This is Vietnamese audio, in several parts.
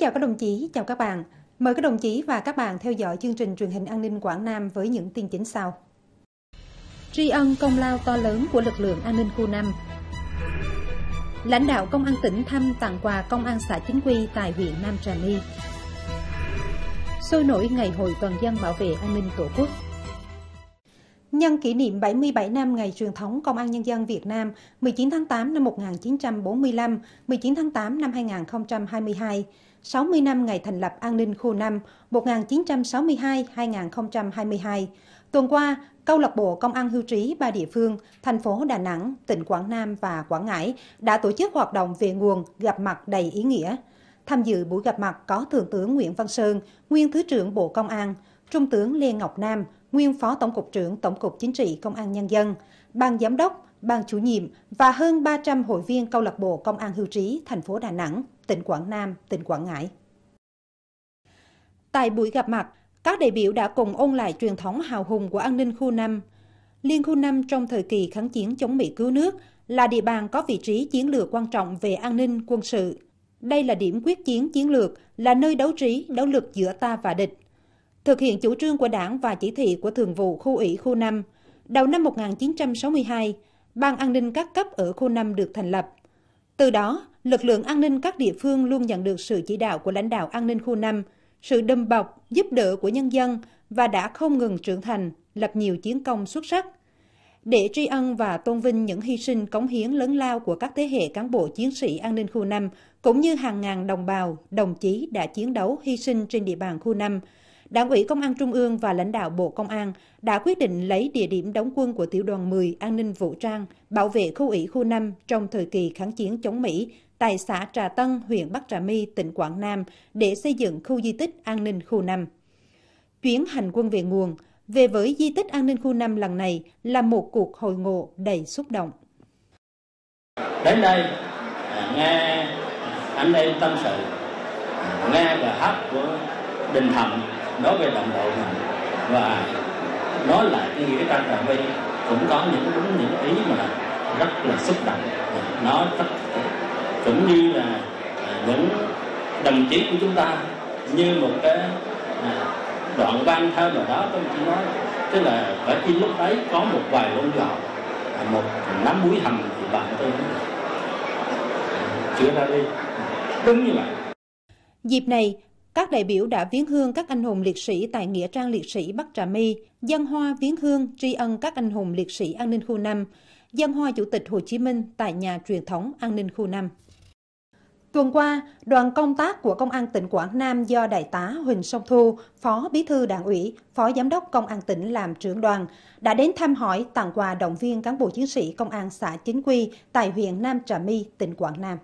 chào các đồng chí, chào các bạn. Mời các đồng chí và các bạn theo dõi chương trình truyền hình an ninh Quảng Nam với những tin chính sau. Tri ân công lao to lớn của lực lượng an ninh khu 5 Lãnh đạo Công an tỉnh thăm tặng quà Công an xã chính quy tại huyện Nam Trà My. Sôi nổi ngày hội toàn dân bảo vệ an ninh Tổ quốc. Nhân kỷ niệm 77 năm ngày truyền thống Công an Nhân dân Việt Nam 19 tháng 8 năm 1945, 19 tháng 8 năm 2022, 60 năm ngày thành lập an ninh khu 5 1962-2022. Tuần qua, câu lạc bộ công an hưu trí ba địa phương, thành phố Đà Nẵng, tỉnh Quảng Nam và Quảng Ngãi đã tổ chức hoạt động về nguồn gặp mặt đầy ý nghĩa. Tham dự buổi gặp mặt có Thượng tướng Nguyễn Văn Sơn, Nguyên Thứ trưởng Bộ Công an, Trung tướng Lê Ngọc Nam, Nguyên Phó Tổng cục trưởng Tổng cục Chính trị Công an Nhân dân, Ban Giám đốc, ban chủ nhiệm và hơn 300 hội viên câu lạc bộ công an hưu trí thành phố Đà Nẵng, tỉnh Quảng Nam, tỉnh Quảng Ngãi. Tại buổi gặp mặt, các đại biểu đã cùng ôn lại truyền thống hào hùng của an ninh khu 5. Liên khu 5 trong thời kỳ kháng chiến chống Mỹ cứu nước là địa bàn có vị trí chiến lược quan trọng về an ninh quân sự. Đây là điểm quyết chiến chiến lược, là nơi đấu trí, đấu lực giữa ta và địch. Thực hiện chủ trương của đảng và chỉ thị của Thường vụ Khu ủy Khu 5, đầu năm 1962, Ban an ninh các cấp ở khu 5 được thành lập. Từ đó, lực lượng an ninh các địa phương luôn nhận được sự chỉ đạo của lãnh đạo an ninh khu 5, sự đùm bọc, giúp đỡ của nhân dân và đã không ngừng trưởng thành, lập nhiều chiến công xuất sắc. Để tri ân và tôn vinh những hy sinh cống hiến lớn lao của các thế hệ cán bộ chiến sĩ an ninh khu 5, cũng như hàng ngàn đồng bào, đồng chí đã chiến đấu hy sinh trên địa bàn khu 5, Đảng ủy Công an Trung ương và lãnh đạo Bộ Công an đã quyết định lấy địa điểm đóng quân của Tiểu đoàn 10 An ninh Vũ trang bảo vệ khu ủy khu 5 trong thời kỳ kháng chiến chống Mỹ tại xã Trà Tân, huyện Bắc Trà My, tỉnh Quảng Nam để xây dựng khu di tích an ninh khu 5. Chuyến hành quân về nguồn về với di tích an ninh khu 5 lần này là một cuộc hồi ngộ đầy xúc động. Đến đây, à, nghe anh đây tâm sự, à, nghe và hát của Đình Hạnh nói về đồng đội mình và nói lại cái nghĩa trang trà vinh cũng có những đúng những ý mà rất là xúc động nó rất, cũng như là à, những đồng chí của chúng ta như một cái à, đoạn văn thơ nào đó tôi chỉ nói tức là ở khi lúc ấy có một vài lông gạo à, một nắm muối hầm thì bạn tôi chữa ra đi đúng như vậy Dịp này, các đại biểu đã viếng hương các anh hùng liệt sĩ tại Nghĩa trang liệt sĩ Bắc Trà My, dân hoa viếng hương tri ân các anh hùng liệt sĩ an ninh khu 5, dân hoa Chủ tịch Hồ Chí Minh tại nhà truyền thống an ninh khu 5. Tuần qua, đoàn công tác của Công an tỉnh Quảng Nam do Đại tá Huỳnh Song Thu, Phó Bí thư Đảng ủy, Phó Giám đốc Công an tỉnh làm trưởng đoàn, đã đến thăm hỏi tặng quà động viên cán bộ chiến sĩ Công an xã chính quy tại huyện Nam Trà My, tỉnh Quảng Nam.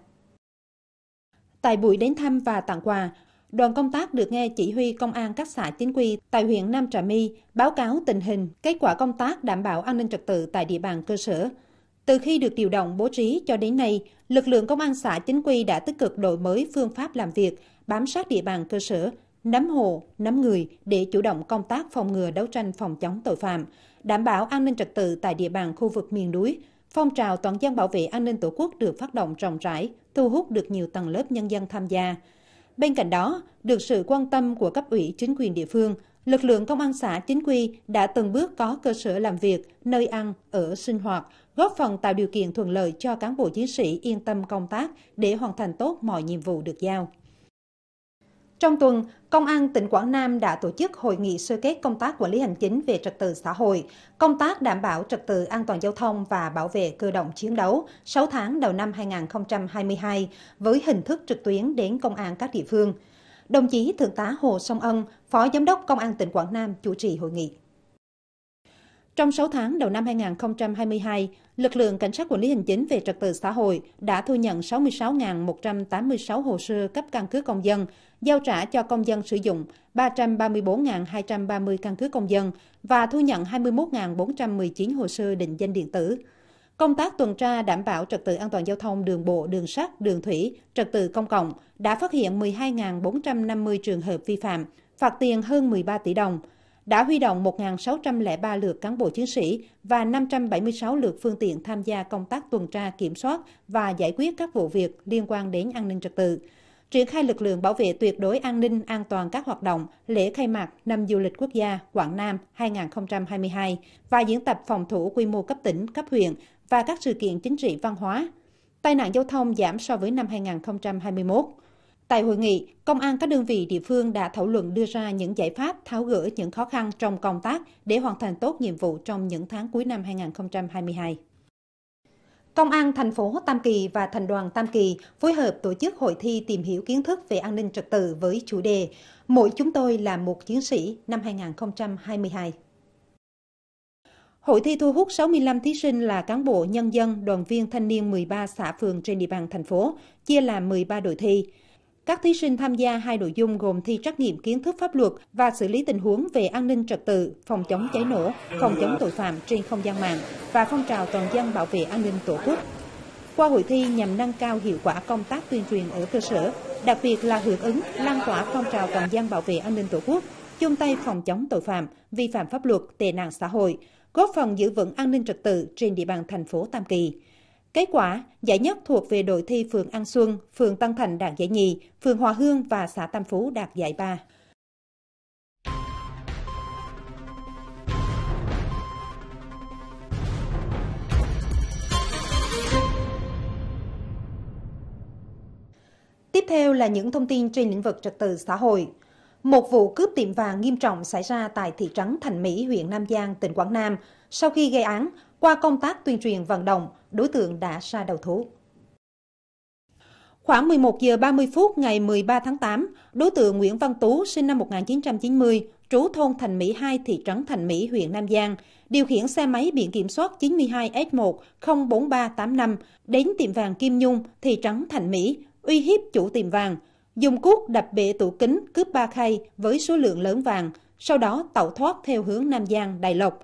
Tại buổi đến thăm và tặng quà, Đoàn công tác được nghe chỉ huy công an các xã chính quy tại huyện Nam Trà My báo cáo tình hình, kết quả công tác đảm bảo an ninh trật tự tại địa bàn cơ sở. Từ khi được điều động bố trí cho đến nay, lực lượng công an xã chính quy đã tích cực đổi mới phương pháp làm việc, bám sát địa bàn cơ sở, nắm hộ, nắm người để chủ động công tác phòng ngừa đấu tranh phòng chống tội phạm, đảm bảo an ninh trật tự tại địa bàn khu vực miền núi. Phong trào toàn dân bảo vệ an ninh Tổ quốc được phát động rộng rãi, thu hút được nhiều tầng lớp nhân dân tham gia. Bên cạnh đó, được sự quan tâm của cấp ủy chính quyền địa phương, lực lượng công an xã chính quy đã từng bước có cơ sở làm việc, nơi ăn, ở sinh hoạt, góp phần tạo điều kiện thuận lợi cho cán bộ chiến sĩ yên tâm công tác để hoàn thành tốt mọi nhiệm vụ được giao. Trong tuần, Công an tỉnh Quảng Nam đã tổ chức hội nghị sơ kết công tác quản lý hành chính về trật tự xã hội, công tác đảm bảo trật tự an toàn giao thông và bảo vệ cơ động chiến đấu 6 tháng đầu năm 2022 với hình thức trực tuyến đến công an các địa phương. Đồng chí Thượng tá Hồ Song Ân, Phó Giám đốc Công an tỉnh Quảng Nam chủ trì hội nghị. Trong 6 tháng đầu năm 2022, lực lượng cảnh sát quản lý hành chính về trật tự xã hội đã thu nhận 66.186 hồ sơ cấp căn cước công dân, giao trả cho công dân sử dụng 334.230 căn cứ công dân và thu nhận 21.419 hồ sơ định danh điện tử. Công tác tuần tra đảm bảo trật tự an toàn giao thông đường bộ, đường sắt, đường thủy, trật tự công cộng đã phát hiện 12.450 trường hợp vi phạm, phạt tiền hơn 13 tỷ đồng, đã huy động 1.603 lượt cán bộ chiến sĩ và 576 lượt phương tiện tham gia công tác tuần tra kiểm soát và giải quyết các vụ việc liên quan đến an ninh trật tự triển khai lực lượng bảo vệ tuyệt đối an ninh an toàn các hoạt động lễ khai mạc năm du lịch quốc gia Quảng Nam 2022 và diễn tập phòng thủ quy mô cấp tỉnh, cấp huyện và các sự kiện chính trị văn hóa. Tai nạn giao thông giảm so với năm 2021. Tại hội nghị, công an các đơn vị địa phương đã thảo luận đưa ra những giải pháp tháo gỡ những khó khăn trong công tác để hoàn thành tốt nhiệm vụ trong những tháng cuối năm 2022. Công an thành phố Tam Kỳ và thành đoàn Tam Kỳ phối hợp tổ chức hội thi tìm hiểu kiến thức về an ninh trật tự với chủ đề Mỗi chúng tôi là một chiến sĩ năm 2022. Hội thi thu hút 65 thí sinh là cán bộ, nhân dân, đoàn viên thanh niên 13 xã phường trên địa bàn thành phố, chia làm 13 đội thi. Các thí sinh tham gia hai nội dung gồm thi trắc nghiệm kiến thức pháp luật và xử lý tình huống về an ninh trật tự, phòng chống cháy nổ, phòng chống tội phạm trên không gian mạng và phong trào toàn dân bảo vệ an ninh tổ quốc. Qua hội thi nhằm nâng cao hiệu quả công tác tuyên truyền ở cơ sở, đặc biệt là hưởng ứng lan tỏa phong trào toàn dân bảo vệ an ninh tổ quốc, chung tay phòng chống tội phạm, vi phạm pháp luật, tệ nạn xã hội, góp phần giữ vững an ninh trật tự trên địa bàn thành phố Tam Kỳ. Kết quả, giải nhất thuộc về đội thi phường An Xuân, phường Tân Thành đạt giải nhì, phường Hòa Hương và xã Tam Phú đạt giải ba. Tiếp theo là những thông tin trên lĩnh vực trật tự xã hội. Một vụ cướp tiệm vàng nghiêm trọng xảy ra tại thị trấn Thành Mỹ, huyện Nam Giang, tỉnh Quảng Nam. Sau khi gây án, qua công tác tuyên truyền vận động, đối tượng đã ra đầu thú. Khoảng 11 giờ 30 phút ngày 13 tháng 8, đối tượng Nguyễn Văn Tú sinh năm 1990, trú thôn Thành Mỹ 2, thị trấn Thành Mỹ, huyện Nam Giang, điều khiển xe máy biển kiểm soát 92S1-04385 đến tiệm vàng Kim Nhung, thị trấn Thành Mỹ, uy hiếp chủ tiệm vàng, dùng cuốc đập bể tủ kính cướp ba khay với số lượng lớn vàng, sau đó tẩu thoát theo hướng Nam Giang, Đại Lộc.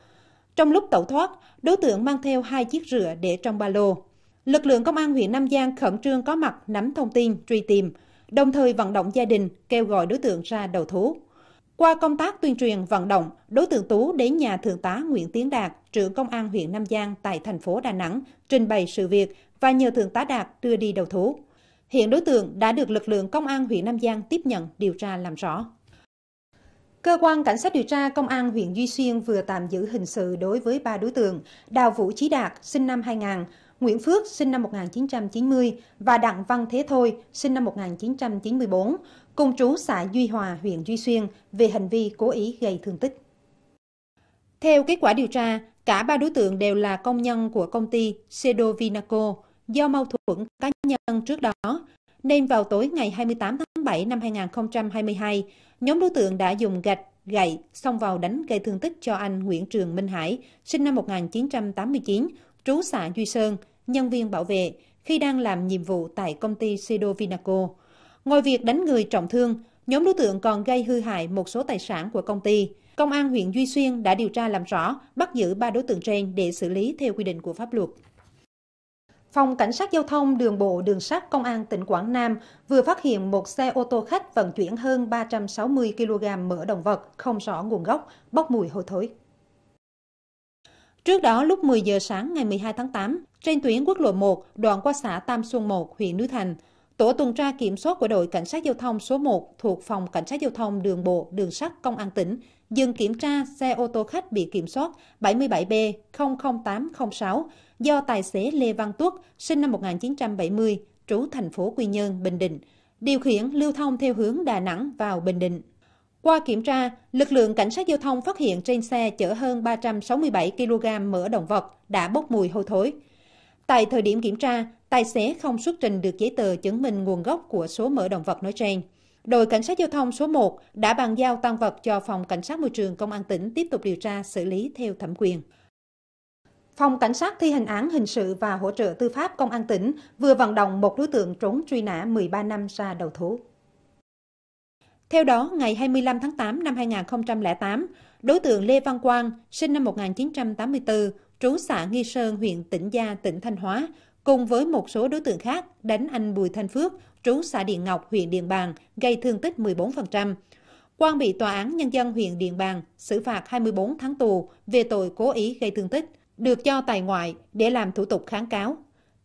Trong lúc tẩu thoát, Đối tượng mang theo hai chiếc rửa để trong ba lô. Lực lượng công an huyện Nam Giang khẩn trương có mặt nắm thông tin, truy tìm, đồng thời vận động gia đình kêu gọi đối tượng ra đầu thú. Qua công tác tuyên truyền vận động, đối tượng Tú đến nhà Thượng tá Nguyễn Tiến Đạt, trưởng công an huyện Nam Giang tại thành phố Đà Nẵng, trình bày sự việc và nhờ Thượng tá Đạt đưa đi đầu thú. Hiện đối tượng đã được lực lượng công an huyện Nam Giang tiếp nhận điều tra làm rõ. Cơ quan Cảnh sát điều tra Công an huyện Duy Xuyên vừa tạm giữ hình sự đối với ba đối tượng Đào Vũ Chí Đạt, sinh năm 2000, Nguyễn Phước, sinh năm 1990 và Đặng Văn Thế Thôi, sinh năm 1994, cùng trú xã Duy Hòa, huyện Duy Xuyên, về hành vi cố ý gây thương tích. Theo kết quả điều tra, cả ba đối tượng đều là công nhân của công ty Sedo Vinaco do mâu thuẫn cá nhân trước đó, nên vào tối ngày 28 tháng 7 năm 2022, Nhóm đối tượng đã dùng gạch, gậy xông vào đánh gây thương tích cho anh Nguyễn Trường Minh Hải, sinh năm 1989, trú xã Duy Sơn, nhân viên bảo vệ, khi đang làm nhiệm vụ tại công ty Sido Vinaco. Ngoài việc đánh người trọng thương, nhóm đối tượng còn gây hư hại một số tài sản của công ty. Công an huyện Duy Xuyên đã điều tra làm rõ, bắt giữ ba đối tượng trên để xử lý theo quy định của pháp luật. Phòng Cảnh sát Giao thông Đường bộ Đường sắt Công an tỉnh Quảng Nam vừa phát hiện một xe ô tô khách vận chuyển hơn 360 kg mỡ động vật không rõ nguồn gốc, bốc mùi hôi thối. Trước đó lúc 10 giờ sáng ngày 12 tháng 8, trên tuyến quốc lộ 1, đoạn qua xã Tam Xuân 1, huyện Núi Thành, tổ tuần tra kiểm soát của đội cảnh sát giao thông số 1 thuộc phòng cảnh sát giao thông đường bộ, đường sắt công an tỉnh dừng kiểm tra xe ô tô khách bị kiểm soát 77B00806 do tài xế Lê Văn Tuất, sinh năm 1970, trú thành phố Quy Nhơn, Bình Định, điều khiển lưu thông theo hướng Đà Nẵng vào Bình Định. Qua kiểm tra, lực lượng cảnh sát giao thông phát hiện trên xe chở hơn 367 kg mỡ động vật đã bốc mùi hôi thối. Tại thời điểm kiểm tra, tài xế không xuất trình được giấy tờ chứng minh nguồn gốc của số mỡ động vật nói trên. Đội Cảnh sát Giao thông số 1 đã bàn giao tăng vật cho Phòng Cảnh sát Môi trường Công an tỉnh tiếp tục điều tra xử lý theo thẩm quyền. Phòng Cảnh sát thi hành án hình sự và hỗ trợ tư pháp Công an tỉnh vừa vận động một đối tượng trốn truy nã 13 năm ra đầu thú. Theo đó, ngày 25 tháng 8 năm 2008, đối tượng Lê Văn Quang, sinh năm 1984, trú xã Nghi Sơn, huyện Tĩnh Gia, tỉnh Thanh Hóa, cùng với một số đối tượng khác đánh anh Bùi Thanh Phước, trú xã Điện Ngọc, huyện Điện Bàn, gây thương tích 14%. Quang bị Tòa án Nhân dân huyện Điện Bàn xử phạt 24 tháng tù về tội cố ý gây thương tích, được cho tại ngoại để làm thủ tục kháng cáo.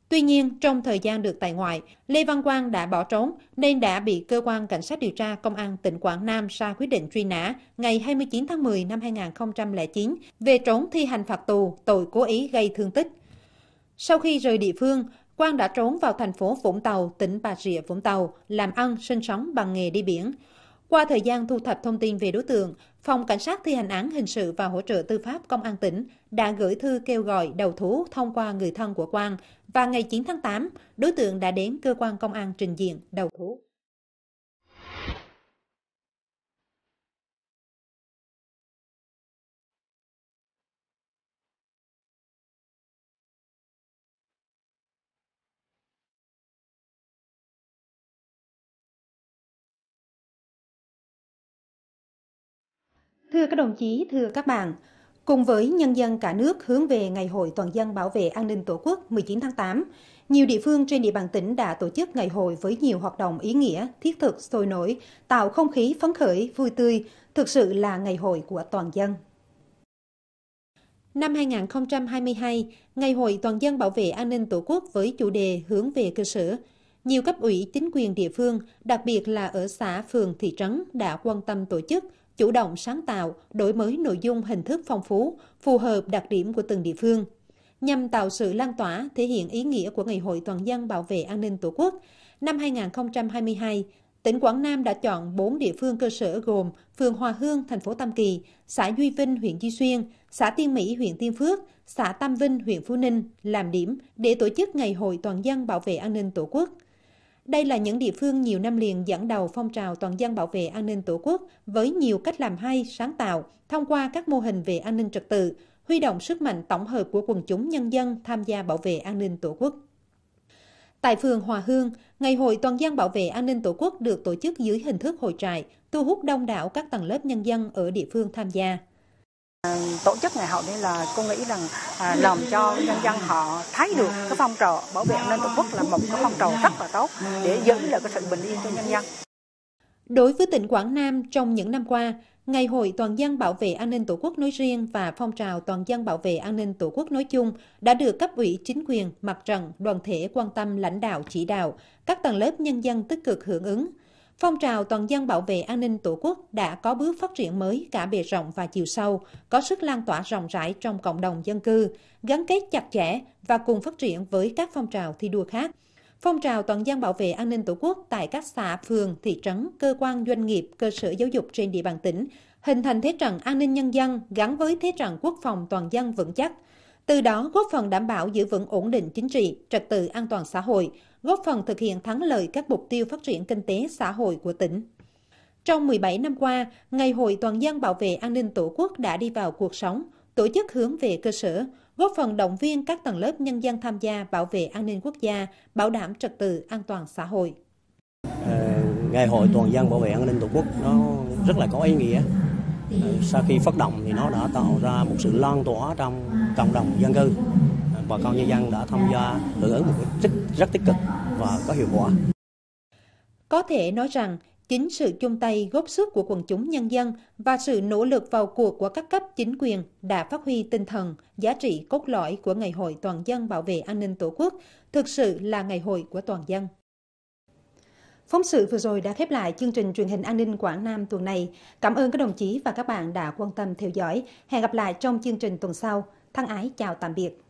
Tuy nhiên, trong thời gian được tại ngoại, Lê Văn Quang đã bỏ trốn nên đã bị Cơ quan Cảnh sát điều tra Công an tỉnh Quảng Nam ra quyết định truy nã ngày 29 tháng 10 năm 2009 về trốn thi hành phạt tù tội cố ý gây thương tích. Sau khi rời địa phương, Quang đã trốn vào thành phố Vũng Tàu, tỉnh Bà Rịa, Vũng Tàu, làm ăn, sinh sống bằng nghề đi biển. Qua thời gian thu thập thông tin về đối tượng, Phòng Cảnh sát thi hành án hình sự và hỗ trợ tư pháp Công an tỉnh đã gửi thư kêu gọi đầu thú thông qua người thân của Quang và ngày 9 tháng 8, đối tượng đã đến cơ quan công an trình diện đầu thú. Thưa các đồng chí, thưa các bạn, cùng với nhân dân cả nước hướng về Ngày hội Toàn dân bảo vệ an ninh Tổ quốc 19 tháng 8, nhiều địa phương trên địa bàn tỉnh đã tổ chức ngày hội với nhiều hoạt động ý nghĩa, thiết thực, sôi nổi, tạo không khí phấn khởi, vui tươi, thực sự là ngày hội của toàn dân. Năm 2022, Ngày hội Toàn dân bảo vệ an ninh Tổ quốc với chủ đề hướng về cơ sở, nhiều cấp ủy chính quyền địa phương, đặc biệt là ở xã, phường, thị trấn đã quan tâm tổ chức, chủ động sáng tạo, đổi mới nội dung hình thức phong phú, phù hợp đặc điểm của từng địa phương. Nhằm tạo sự lan tỏa, thể hiện ý nghĩa của Ngày hội Toàn dân bảo vệ an ninh Tổ quốc, năm 2022, tỉnh Quảng Nam đã chọn 4 địa phương cơ sở gồm phường Hòa Hương, thành phố Tam Kỳ, xã Duy Vinh, huyện Duy Xuyên, xã Tiên Mỹ, huyện Tiên Phước, xã Tam Vinh, huyện Phú Ninh làm điểm để tổ chức Ngày hội Toàn dân bảo vệ an ninh Tổ quốc – đây là những địa phương nhiều năm liền dẫn đầu phong trào toàn dân bảo vệ an ninh Tổ quốc với nhiều cách làm hay, sáng tạo thông qua các mô hình về an ninh trật tự, huy động sức mạnh tổng hợp của quần chúng nhân dân tham gia bảo vệ an ninh Tổ quốc. Tại phường Hòa Hương, Ngày hội Toàn dân bảo vệ an ninh Tổ quốc được tổ chức dưới hình thức hội trại, thu hút đông đảo các tầng lớp nhân dân ở địa phương tham gia. À, tổ chức ngày hội đây là cô nghĩ rằng à, làm cho nhân dân họ thấy được cái phong trào bảo vệ an ninh tổ quốc là một cái phong trào rất là tốt để giữ lại cái sự bình yên cho nhân dân. Đối với tỉnh Quảng Nam trong những năm qua, Ngày hội Toàn dân bảo vệ an ninh Tổ quốc nói riêng và phong trào Toàn dân bảo vệ an ninh Tổ quốc nói chung đã được cấp ủy chính quyền, mặt trận, đoàn thể quan tâm lãnh đạo chỉ đạo, các tầng lớp nhân dân tích cực hưởng ứng – Phong trào toàn dân bảo vệ an ninh Tổ quốc đã có bước phát triển mới cả bề rộng và chiều sâu, có sức lan tỏa rộng rãi trong cộng đồng dân cư, gắn kết chặt chẽ và cùng phát triển với các phong trào thi đua khác. Phong trào toàn dân bảo vệ an ninh Tổ quốc tại các xã, phường, thị trấn, cơ quan doanh nghiệp, cơ sở giáo dục trên địa bàn tỉnh hình thành thế trận an ninh nhân dân gắn với thế trận quốc phòng toàn dân vững chắc. Từ đó góp phần đảm bảo giữ vững ổn định chính trị, trật tự an toàn xã hội, góp phần thực hiện thắng lợi các mục tiêu phát triển kinh tế xã hội của tỉnh. Trong 17 năm qua, Ngày hội Toàn dân bảo vệ an ninh Tổ quốc đã đi vào cuộc sống, tổ chức hướng về cơ sở, góp phần động viên các tầng lớp nhân dân tham gia bảo vệ an ninh quốc gia, bảo đảm trật tự an toàn xã hội. Ờ, Ngày hội Toàn dân bảo vệ an ninh Tổ quốc nó rất là có ý nghĩa. Ờ, sau khi phát động thì nó đã tạo ra một sự lan tỏa trong cộng đồng dân cư bà con nhân dân đã tham gia hưởng ứng một cách rất, rất tích cực và có hiệu quả. Có thể nói rằng, chính sự chung tay góp sức của quần chúng nhân dân và sự nỗ lực vào cuộc của các cấp chính quyền đã phát huy tinh thần, giá trị cốt lõi của Ngày hội Toàn dân bảo vệ an ninh Tổ quốc, thực sự là ngày hội của toàn dân. Phóng sự vừa rồi đã khép lại chương trình truyền hình an ninh Quảng Nam tuần này. Cảm ơn các đồng chí và các bạn đã quan tâm theo dõi. Hẹn gặp lại trong chương trình tuần sau. Thân ái chào tạm biệt.